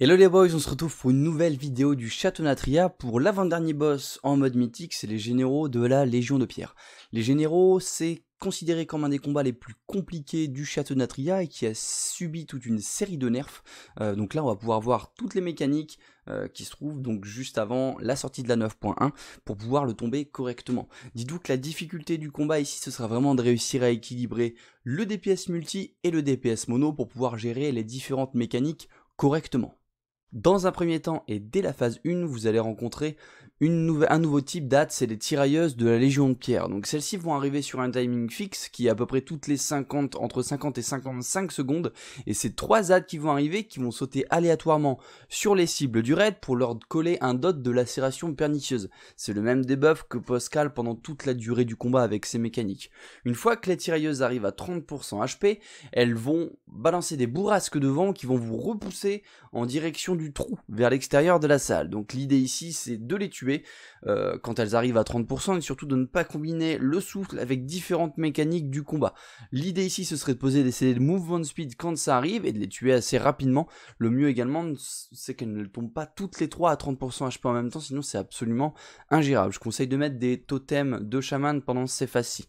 Hello les boys, on se retrouve pour une nouvelle vidéo du Château Natria pour l'avant-dernier boss en mode mythique, c'est les généraux de la Légion de Pierre. Les généraux, c'est considéré comme un des combats les plus compliqués du Natria et qui a subi toute une série de nerfs. Euh, donc là, on va pouvoir voir toutes les mécaniques euh, qui se trouvent donc juste avant la sortie de la 9.1 pour pouvoir le tomber correctement. Dites-vous que la difficulté du combat ici, ce sera vraiment de réussir à équilibrer le DPS multi et le DPS mono pour pouvoir gérer les différentes mécaniques correctement. Dans un premier temps et dès la phase 1, vous allez rencontrer un nouveau type date, c'est les tirailleuses de la Légion de Pierre. Donc celles-ci vont arriver sur un timing fixe qui est à peu près toutes les 50, entre 50 et 55 secondes. Et c'est trois AD qui vont arriver, qui vont sauter aléatoirement sur les cibles du raid pour leur coller un dot de lacération pernicieuse. C'est le même debuff que Pascal pendant toute la durée du combat avec ses mécaniques. Une fois que les tirailleuses arrivent à 30% HP, elles vont balancer des bourrasques de vent qui vont vous repousser en direction du trou, vers l'extérieur de la salle. Donc l'idée ici, c'est de les tuer euh, quand elles arrivent à 30%, et surtout de ne pas combiner le souffle avec différentes mécaniques du combat. L'idée ici, ce serait de poser des CD de movement speed quand ça arrive, et de les tuer assez rapidement. Le mieux également, c'est qu'elles ne tombent pas toutes les trois à 30% HP en même temps, sinon c'est absolument ingérable. Je conseille de mettre des totems de chaman pendant ces phases-ci.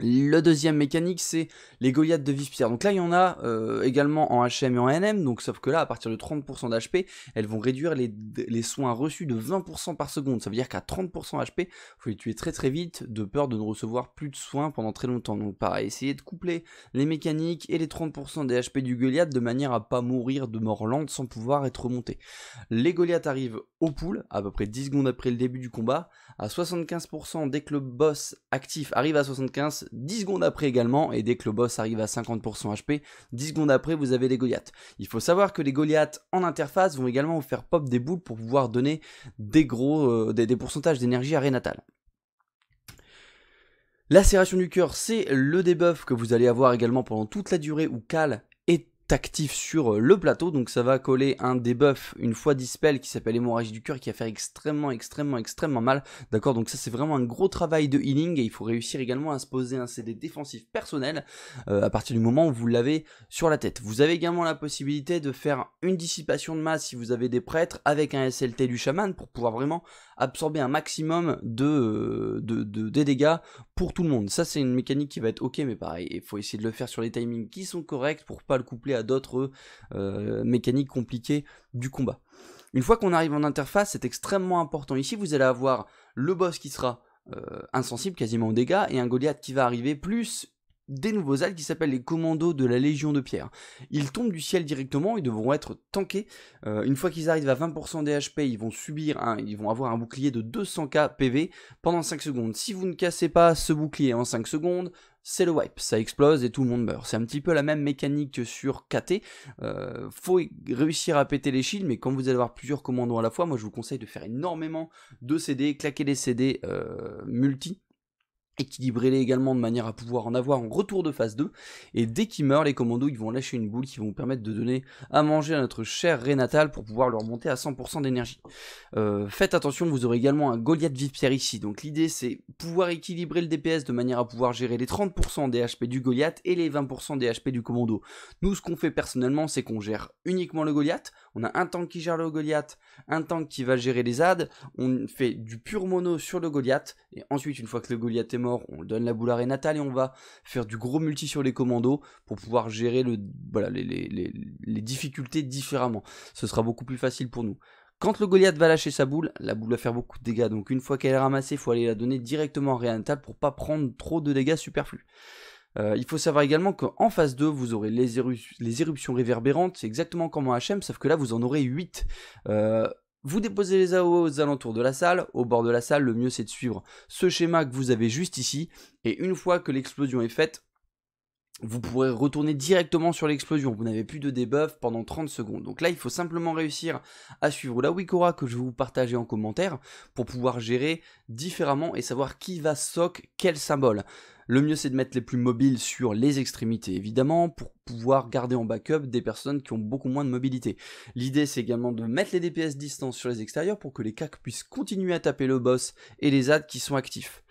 Le deuxième mécanique, c'est les Goliaths de Vispierre. Donc là, il y en a euh, également en HM et en NM, donc sauf que là, à partir de 30% d'HP, elles vont réduire les, soins reçus de 20% par seconde. Ça veut dire qu'à 30% HP, faut les tuer très très vite, de peur de ne recevoir plus de soins pendant très longtemps. Donc pareil, essayer de coupler les mécaniques et les 30% des HP du Goliath de manière à pas mourir de mort lente sans pouvoir être remonté. Les Goliaths arrivent au pool, à peu près 10 secondes après le début du combat, à 75% dès que le boss actif arrive à 75%, 10 secondes après également, et dès que le boss arrive à 50% HP, 10 secondes après vous avez les Goliaths. Il faut savoir que les Goliaths en interface vont également vous faire pop des boules pour pouvoir donner des gros, euh, des, pourcentages d'énergie à Renatal. Lacération du cœur, c'est le debuff que vous allez avoir également pendant toute la durée où Cal actif sur euh, le plateau, donc ça va coller un debuff une fois dispel qui s'appelle hémorragie du cœur qui va faire extrêmement extrêmement extrêmement mal, d'accord Donc ça c'est vraiment un gros travail de healing et il faut réussir également à se poser un CD défensif personnel euh, à partir du moment où vous l'avez sur la tête. Vous avez également la possibilité de faire une dissipation de masse si vous avez des prêtres avec un SLT du chaman pour pouvoir vraiment absorber un maximum de, euh, de des dégâts pour tout le monde. Ça, c'est une mécanique qui va être ok, mais pareil, il faut essayer de le faire sur les timings qui sont corrects pour pas le coupler à d'autres euh, mécaniques compliquées du combat. Une fois qu'on arrive en interface, c'est extrêmement important. Ici, vous allez avoir le boss qui sera euh, insensible quasiment aux dégâts et un Goliath qui va arriver plus des nouveaux alts qui s'appellent les commandos de la Légion de Pierre. Ils tombent du ciel directement, ils devront être tankés. Euh, une fois qu'ils arrivent à 20% des HP, ils vont subir, ils vont avoir un bouclier de 200k PV pendant 5 secondes. Si vous ne cassez pas ce bouclier en 5 secondes, c'est le wipe, ça explose et tout le monde meurt. C'est un petit peu la même mécanique que sur KT. Il euh, faut réussir à péter les shields, mais quand vous allez avoir plusieurs commandos à la fois, moi je vous conseille de faire énormément de CD, claquer les CD euh, multi équilibrez-les également de manière à pouvoir en avoir en retour de phase 2, et dès qu'ils meurent, les commandos, ils vont lâcher une boule qui vont permettre de donner à manger à notre cher Renatal pour pouvoir leur monter à 100% d'énergie. Euh, faites attention, vous aurez également un Goliath Vipierre ici, donc l'idée c'est pouvoir équilibrer le DPS de manière à pouvoir gérer les 30% des HP du Goliath et les 20% des HP du commando. Nous, ce qu'on fait personnellement, c'est qu'on gère uniquement le Goliath, on a un tank qui gère le Goliath, un tank qui va gérer les ZAD, on fait du pur mono sur le Goliath, et ensuite, une fois que le Goliath est mort, on donne la boule à Renatal et on va faire du gros multi sur les commandos pour pouvoir gérer les, difficultés différemment. Ce sera beaucoup plus facile pour nous. Quand le Goliath va lâcher sa boule, la boule va faire beaucoup de dégâts. Donc une fois qu'elle est ramassée, il faut aller la donner directement à Renatal pour pas prendre trop de dégâts superflus. Euh, il faut savoir également qu'en phase 2, vous aurez les, éruptions réverbérantes. C'est exactement comme en HM, sauf que là, vous en aurez 8. Vous déposez les AoE aux alentours de la salle, au bord de la salle, le mieux c'est de suivre ce schéma que vous avez juste ici, et une fois que l'explosion est faite, vous pourrez retourner directement sur l'explosion, vous n'avez plus de debuff pendant 30 secondes. Donc là, il faut simplement réussir à suivre la Wikora que je vais vous partager en commentaire pour pouvoir gérer différemment et savoir qui va soc quel symbole. Le mieux c'est de mettre les plus mobiles sur les extrémités évidemment pour pouvoir garder en backup des personnes qui ont beaucoup moins de mobilité. L'idée c'est également de mettre les DPS distance sur les extérieurs pour que les CAC puissent continuer à taper le boss et les AD qui sont actifs.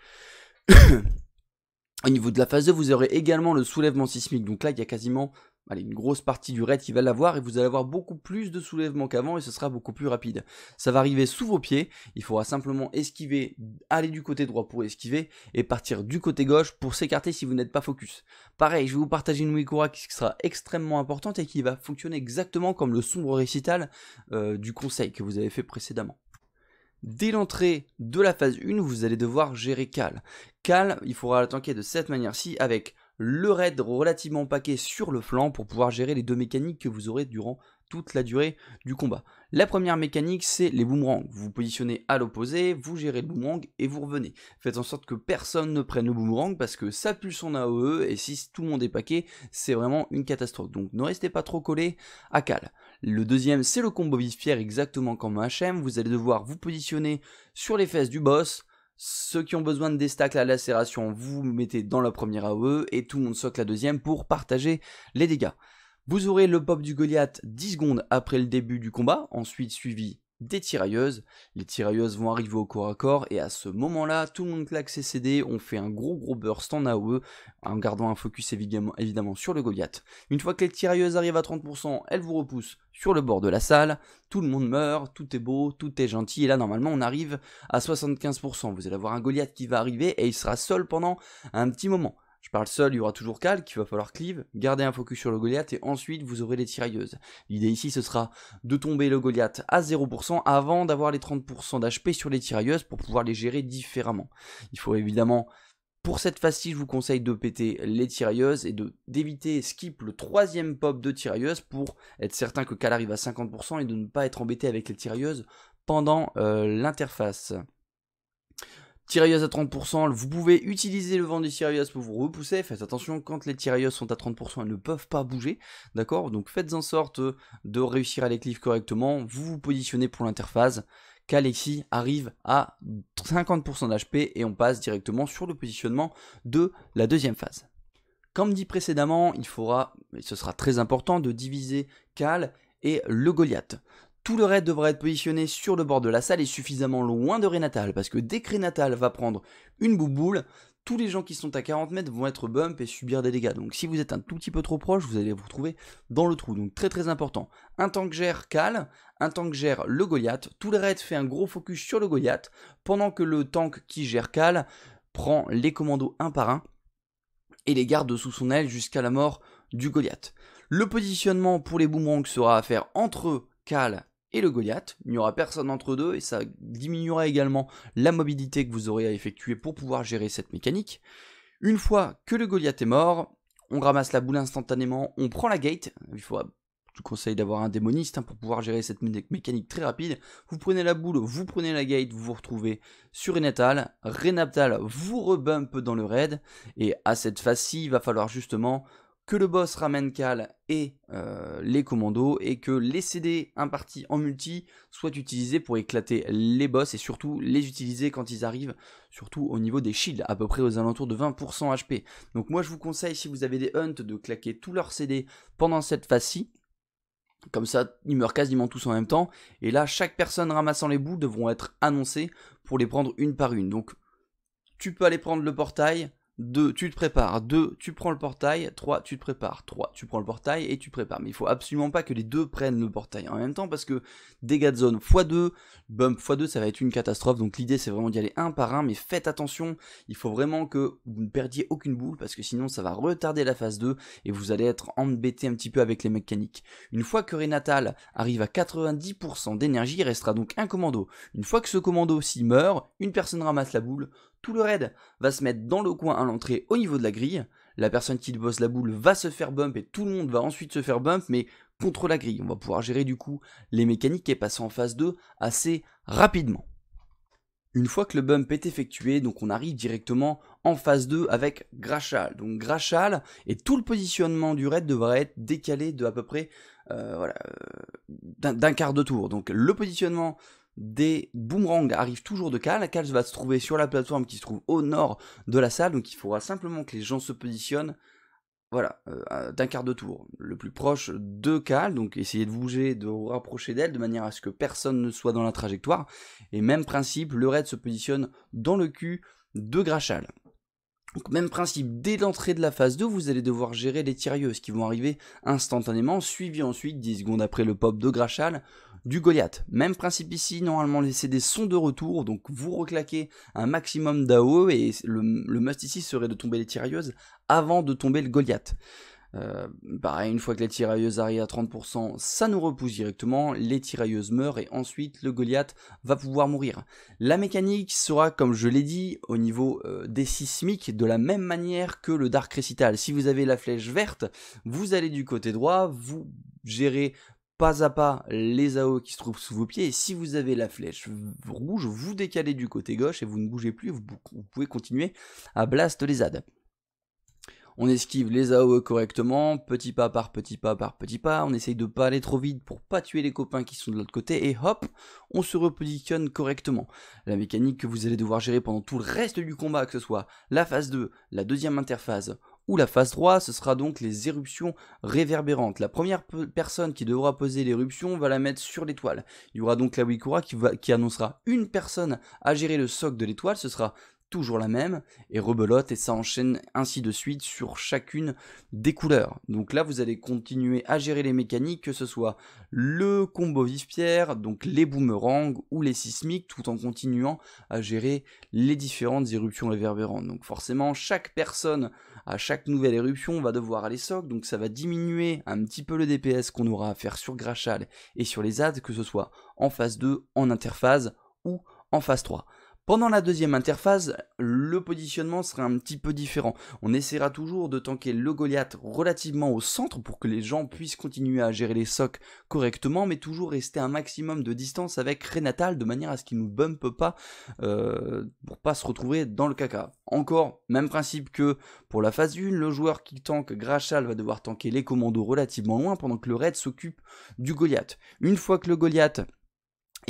Au niveau de la phase 2, vous aurez également le soulèvement sismique. Donc là, il y a quasiment une grosse partie du raid qui va l'avoir et vous allez avoir beaucoup plus de soulèvements qu'avant et ce sera beaucoup plus rapide. Ça va arriver sous vos pieds, il faudra simplement esquiver, aller du côté droit pour esquiver et partir du côté gauche pour s'écarter si vous n'êtes pas focus. Pareil, je vais vous partager une Wikora qui sera extrêmement importante et qui va fonctionner exactement comme le sombre récital euh, du conseil que vous avez fait précédemment. Dès l'entrée de la phase 1, vous allez devoir gérer Cal. Cal, il faudra tanker de cette manière-ci avec le raid relativement paquet sur le flanc pour pouvoir gérer les deux mécaniques que vous aurez durant toute la durée du combat. La première mécanique, c'est les boomerangs. Vous vous positionnez à l'opposé, vous gérez le boomerang et vous revenez. Faites en sorte que personne ne prenne le boomerang parce que ça pue son AOE et si tout le monde est paqué, c'est vraiment une catastrophe. Donc ne restez pas trop collé à cal. Le deuxième, c'est le combo vispierre exactement comme un HM. Vous allez devoir vous positionner sur les fesses du boss, ceux qui ont besoin de des à lacération, vous mettez dans la première AOE et tout le monde socle la deuxième pour partager les dégâts. Vous aurez le pop du Goliath 10 secondes après le début du combat, ensuite suivi des tirailleuses. Les tirailleuses vont arriver au corps à corps et à ce moment-là, tout le monde claque ses CD, on fait un gros gros burst en AOE en gardant un focus évidemment, évidemment sur le Goliath. Une fois que les tirailleuses arrivent à 30%, elles vous repoussent sur le bord de la salle, tout le monde meurt, tout est beau, tout est gentil, et là normalement on arrive à 75%. Vous allez avoir un Goliath qui va arriver et il sera seul pendant un petit moment je parle seul, il y aura toujours Cal, qu'il va falloir cleave, garder un focus sur le Goliath, et ensuite vous aurez les tirailleuses. L'idée ici, ce sera de tomber le Goliath à 0% avant d'avoir les 30% d'HP sur les tirailleuses pour pouvoir les gérer différemment. Il faut évidemment... Pour cette phase-ci, je vous conseille de péter les tirailleuses et d'éviter skip le troisième pop de tirailleuses pour être certain que Cal arrive à 50% et de ne pas être embêté avec les tirailleuses pendant euh, l'interface. Tirailleuse à 30%, vous pouvez utiliser le vent du Tirailleuse pour vous repousser. Faites attention, quand les tirailleuses sont à 30%, elles ne peuvent pas bouger. D'accord Donc faites en sorte de réussir à les cliffs correctement. Vous vous positionnez pour l'interface. Qu'Alexis arrive à 50% d'HP et on passe directement sur le positionnement de la deuxième phase. Comme dit précédemment, il faudra, et ce sera très important, de diviser Cal et le Goliath. Tout le raid devra être positionné sur le bord de la salle et suffisamment loin de Renatal, parce que dès que Renatal va prendre une bouboule, tous les gens qui sont à 40 mètres vont être bump et subir des dégâts. Donc si vous êtes un tout petit peu trop proche, vous allez vous retrouver dans le trou. Donc très très important. Un tank gère Cal, un tank gère le Goliath. Tout le raid fait un gros focus sur le Goliath, pendant que le tank qui gère Cal prend les commandos un par un et les garde sous son aile jusqu'à la mort du Goliath. Le positionnement pour les boomerangs sera à faire entre Cal et le Goliath. Il n'y aura personne entre deux et ça diminuera également la mobilité que vous aurez à effectuer pour pouvoir gérer cette mécanique. Une fois que le Goliath est mort, on ramasse la boule instantanément, on prend la gate. Il faut je conseille d'avoir un démoniste hein, pour pouvoir gérer cette mécanique très rapide. Vous prenez la boule, vous prenez la gate, vous vous retrouvez sur Renatal. Renatal vous rebump dans le raid. Et à cette phase-ci, il va falloir justement que le boss ramène Cal et euh, les commandos et que les CD impartis en multi soient utilisés pour éclater les boss et surtout les utiliser quand ils arrivent, surtout au niveau des shields, à peu près aux alentours de 20% HP. Donc moi je vous conseille si vous avez des hunts de claquer tous leurs CD pendant cette phase-ci. Comme ça, ils meurent quasiment tous en même temps. Et là, chaque personne ramassant les bouts devront être annoncées pour les prendre une par une. Donc, tu peux aller prendre le portail, 2, tu te prépares. 2, tu prends le portail. 3, tu te prépares. 3, tu prends le portail et tu prépares. Mais il faut absolument pas que les deux prennent le portail en même temps parce que dégâts de zone x2, bump x2, ça va être une catastrophe. Donc l'idée c'est vraiment d'y aller un par un. Mais faites attention, il faut vraiment que vous ne perdiez aucune boule parce que sinon ça va retarder la phase 2 et vous allez être embêté un petit peu avec les mécaniques. Une fois que Renatal arrive à 90% d'énergie, il restera donc un commando. Une fois que ce commando s'y meurt, une personne ramasse la boule. Tout le raid va se mettre dans le coin l'entrée au niveau de la grille. La personne qui bosse la boule va se faire bump et tout le monde va ensuite se faire bump, mais contre la grille. On va pouvoir gérer du coup les mécaniques et passer en phase 2 assez rapidement. Une fois que le bump est effectué, donc on arrive directement en phase 2 avec Grachal. Donc Grachal et tout le positionnement du raid devrait être décalé de à peu près euh, voilà, euh, d'un quart de tour. Donc le positionnement des boomerangs arrive toujours de cale, La cale va se trouver sur la plateforme qui se trouve au nord de la salle, donc il faudra simplement que les gens se positionnent voilà, euh, d'un quart de tour, le plus proche de Kal. donc essayez de bouger, de vous rapprocher d'elle de manière à ce que personne ne soit dans la trajectoire. Et même principe, le raid se positionne dans le cul de Grachal. Donc même principe, dès l'entrée de la phase 2, vous allez devoir gérer les tirieuses qui vont arriver instantanément, suivies ensuite 10 secondes après le pop de Grachal du Goliath. Même principe ici, normalement laisser des sons de retour, donc vous reclaquez un maximum d'AO e, et le, must ici serait de tomber les tirieuses avant de tomber le Goliath. Euh, pareil, une fois que les tirailleuses arrivent à 30%, ça nous repousse directement, les tirailleuses meurent et ensuite le Goliath va pouvoir mourir. La mécanique sera, comme je l'ai dit, au niveau euh, des sismiques de la même manière que le Dark Recital. Si vous avez la flèche verte, vous allez du côté droit, vous gérez pas à pas les AO qui se trouvent sous vos pieds et si vous avez la flèche rouge, vous décalez du côté gauche et vous ne bougez plus, vous, pouvez continuer à blast les ZAD on esquive les AOE correctement, petit pas par petit pas par petit pas, on essaye de pas aller trop vite pour pas tuer les copains qui sont de l'autre côté, et hop, on se repositionne correctement. La mécanique que vous allez devoir gérer pendant tout le reste du combat, que ce soit la phase 2, la deuxième interphase, ou la phase 3, ce sera donc les éruptions réverbérantes. La première personne qui devra poser l'éruption va la mettre sur l'étoile. Il y aura donc la Wikura qui, qui annoncera une personne à gérer le soc de l'étoile, ce sera toujours la même, et rebelote, et ça enchaîne ainsi de suite sur chacune des couleurs. Donc là, vous allez continuer à gérer les mécaniques, que ce soit le combo vif-pierre, donc les boomerangs ou les sismiques, tout en continuant à gérer les différentes éruptions réverbérantes. Donc forcément, chaque personne, à chaque nouvelle éruption, va devoir aller soc, donc ça va diminuer un petit peu le DPS qu'on aura à faire sur Grachal et sur les ads que ce soit en phase 2, en interphase ou en phase 3. Pendant la deuxième interface, le positionnement sera un petit peu différent. On essaiera toujours de tanker le Goliath relativement au centre pour que les gens puissent continuer à gérer les socs correctement, mais toujours rester un maximum de distance avec Renatal de manière à ce qu'il nous bump pas pour euh, pour pas se retrouver dans le caca. Encore, même principe que pour la phase 1, le joueur qui tank Grachal va devoir tanker les commandos relativement loin pendant que le raid s'occupe du Goliath. Une fois que le Goliath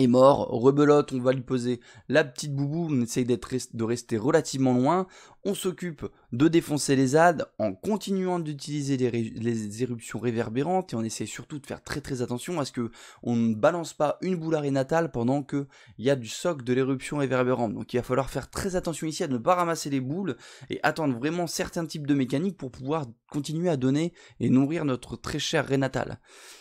est mort, rebelote, on va lui poser la petite boubou, on essaye de rester relativement loin, on s'occupe de défoncer les ZAD en continuant d'utiliser les, éruptions réverbérantes et on essaie surtout de faire très très attention à ce que on ne balance pas une boule à Rénatal pendant qu'il y a du soc de l'éruption réverbérante. Donc il va falloir faire très attention ici à ne pas ramasser les boules et attendre vraiment certains types de mécaniques pour pouvoir continuer à donner et nourrir notre très cher rénatal.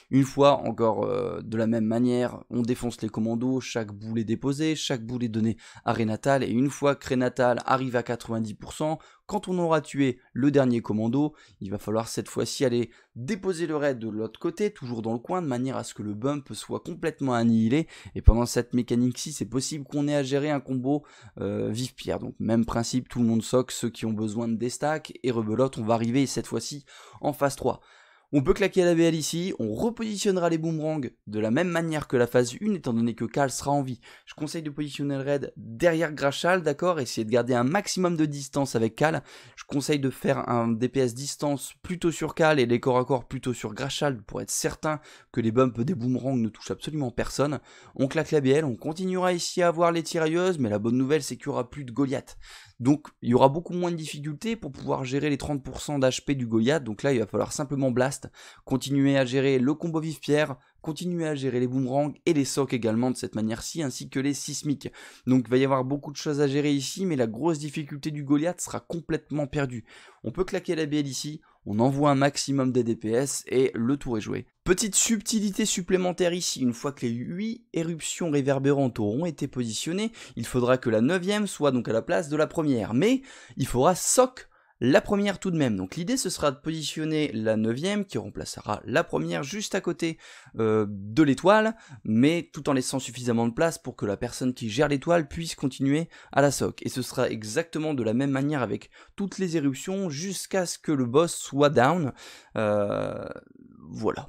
Une fois encore euh, de la même manière, on défonce les commandos, chaque boule est déposée, chaque boule est donnée à Rénatal et une fois que Rénatal arrive à 90%, quand on aura tué le dernier commando, il va falloir cette fois-ci aller déposer le raid de l'autre côté, toujours dans le coin, de manière à ce que le bump soit complètement annihilé. Et pendant cette mécanique-ci, c'est possible qu'on ait à gérer un combo euh, vive-pierre. Donc même principe, tout le monde soque ceux qui ont besoin de des et rebelote, on va arriver cette fois-ci en phase 3. On peut claquer la BL ici, on repositionnera les boomerangs de la même manière que la phase 1 étant donné que Cal sera en vie. Je conseille de positionner le raid derrière Grachal, d'accord Essayer de garder un maximum de distance avec Cal. Je conseille de faire un DPS distance plutôt sur Cal et les corps à corps plutôt sur Grachal pour être certain que les bumps des boomerangs ne touchent absolument personne. On claque la BL, on continuera ici à avoir les tirailleuses, mais la bonne nouvelle c'est qu'il n'y aura plus de Goliath. Donc il y aura beaucoup moins de difficultés pour pouvoir gérer les 30% d'HP du Goliath. Donc là il va falloir simplement blast, continuer à gérer le combo vive-pierre, continuer à gérer les boomerangs et les socs également de cette manière-ci, ainsi que les sismiques. Donc il va y avoir beaucoup de choses à gérer ici, mais la grosse difficulté du Goliath sera complètement perdue. On peut claquer la BL ici, on envoie un maximum des DPS et le tour est joué. Petite subtilité supplémentaire ici, une fois que les 8 éruptions réverbérantes auront été positionnées, il faudra que la 9ème soit donc à la place de la première, mais il faudra SOC la première tout de même, donc l'idée ce sera de positionner la neuvième qui remplacera la première juste à côté euh, de l'étoile, mais tout en laissant suffisamment de place pour que la personne qui gère l'étoile puisse continuer à la soc. Et ce sera exactement de la même manière avec toutes les éruptions jusqu'à ce que le boss soit down. Euh, voilà.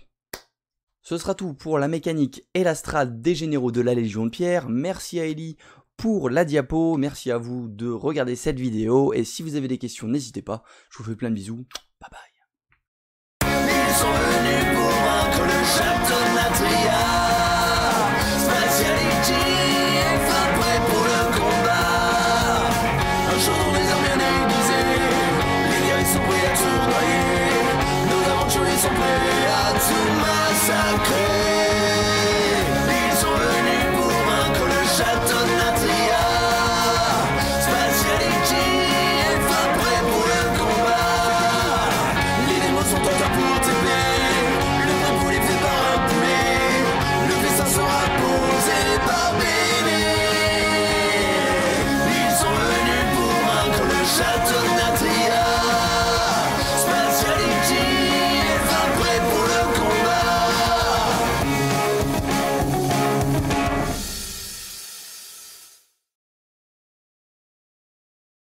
Ce sera tout pour la mécanique et la des généraux de la Légion de Pierre. Merci à Ellie pour la diapo. Merci à vous de regarder cette vidéo. Et si vous avez des questions, n'hésitez pas. Je vous fais plein de bisous. Bye bye. Ils sont venus pour vaincre le château de Natria. Spatiality est fin prêt pour le combat. Un jour dans les bien déguisées, les ils sont prêts à tout noyer. Nos aventuriers sont prêts à tout massacrer.